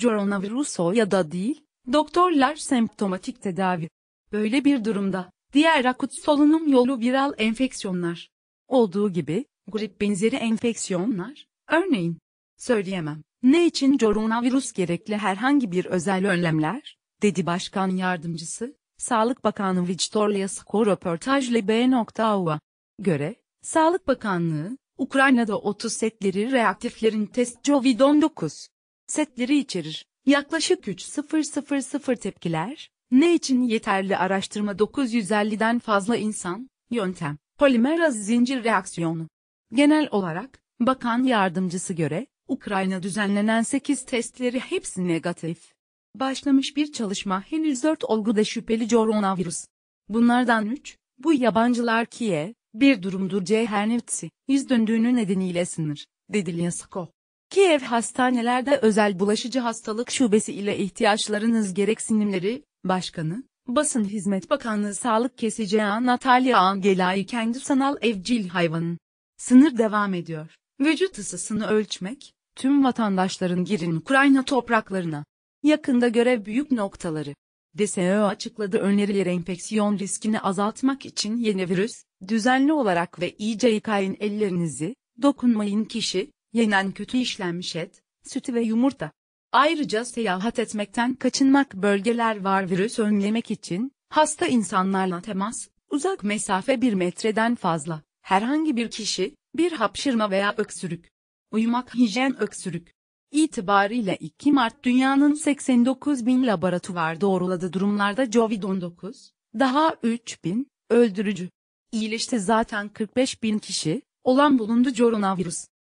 Coronavirüs o ya da değil, doktorlar semptomatik tedavi. Böyle bir durumda, diğer akut solunum yolu viral enfeksiyonlar. Olduğu gibi, grip benzeri enfeksiyonlar, örneğin, söyleyemem, ne için coronavirüs gerekli herhangi bir özel önlemler, dedi Başkan Yardımcısı, Sağlık Bakanı Victor Yasko röportaj LB.U'a göre, Sağlık Bakanlığı, Ukrayna'da 30 setleri reaktiflerin test COVID-19 setleri içerir. Yaklaşık 3.000 tepkiler, ne için yeterli araştırma 950'den fazla insan, yöntem, polimeraz zincir reaksiyonu. Genel olarak, bakan yardımcısı göre, Ukrayna düzenlenen 8 testleri hepsi negatif. Başlamış bir çalışma henüz 4 olguda şüpheli coronavirüs. Bunlardan 3, bu yabancılar kiye, bir durumdur Cehernivtsi, yüz döndüğünü nedeniyle sınır, dedi Lyasako. Kiev hastanelerde özel bulaşıcı hastalık şubesi ile ihtiyaçlarınız gereksinimleri, Başkanı, Basın Hizmet Bakanlığı Sağlık Kesici Natalya Angelay kendi sanal evcil hayvanın. Sınır devam ediyor. Vücut ısısını ölçmek, tüm vatandaşların girin Ukrayna topraklarına. Yakında görev büyük noktaları. DSO e açıkladı önerileri enfeksiyon riskini azaltmak için yeni virüs, düzenli olarak ve iyice yıkayın ellerinizi, dokunmayın kişi, yenen kötü işlenmiş et, sütü ve yumurta. Ayrıca seyahat etmekten kaçınmak bölgeler var virüs önlemek için, hasta insanlarla temas, uzak mesafe bir metreden fazla, herhangi bir kişi, bir hapşırma veya öksürük. Uyumak hijyen öksürük. İtibariyle 2 Mart dünyanın 89 bin laboratuvar doğruladı durumlarda COVID-19, daha 3 bin, öldürücü. İyileşti zaten 45 bin kişi, olan bulundu coronavirüs.